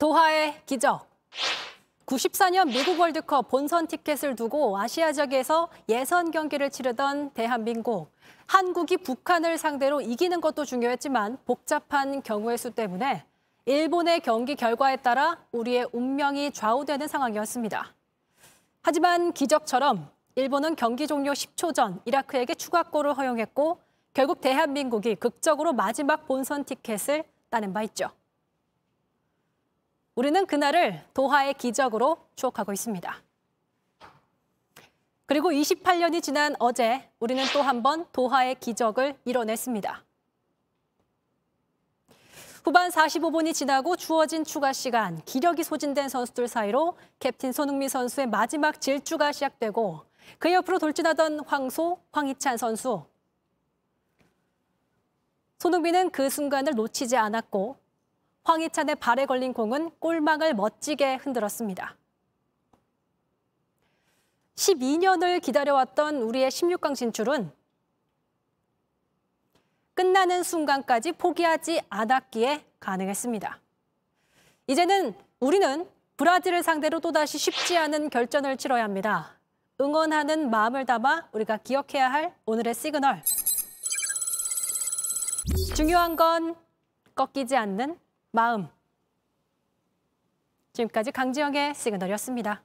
도하의 기적. 94년 미국 월드컵 본선 티켓을 두고 아시아 지역에서 예선 경기를 치르던 대한민국. 한국이 북한을 상대로 이기는 것도 중요했지만 복잡한 경우의 수 때문에 일본의 경기 결과에 따라 우리의 운명이 좌우되는 상황이었습니다. 하지만 기적처럼 일본은 경기 종료 10초 전 이라크에게 추가골을 허용했고 결국 대한민국이 극적으로 마지막 본선 티켓을 따낸 바 있죠. 우리는 그날을 도하의 기적으로 추억하고 있습니다. 그리고 28년이 지난 어제 우리는 또 한 번 도하의 기적을 이뤄냈습니다. 후반 45분이 지나고 주어진 추가 시간, 기력이 소진된 선수들 사이로 캡틴 손흥민 선수의 마지막 질주가 시작되고 그 옆으로 돌진하던 황소, 황희찬 선수. 손흥민은 그 순간을 놓치지 않았고 황희찬의 발에 걸린 공은 골망을 멋지게 흔들었습니다. 12년을 기다려왔던 우리의 16강 진출은 끝나는 순간까지 포기하지 않았기에 가능했습니다. 이제는 우리는 브라질을 상대로 또다시 쉽지 않은 결전을 치러야 합니다. 응원하는 마음을 담아 우리가 기억해야 할 오늘의 시그널. 중요한 건 꺾이지 않는 마음. 지금까지 강지영의 시그널이었습니다.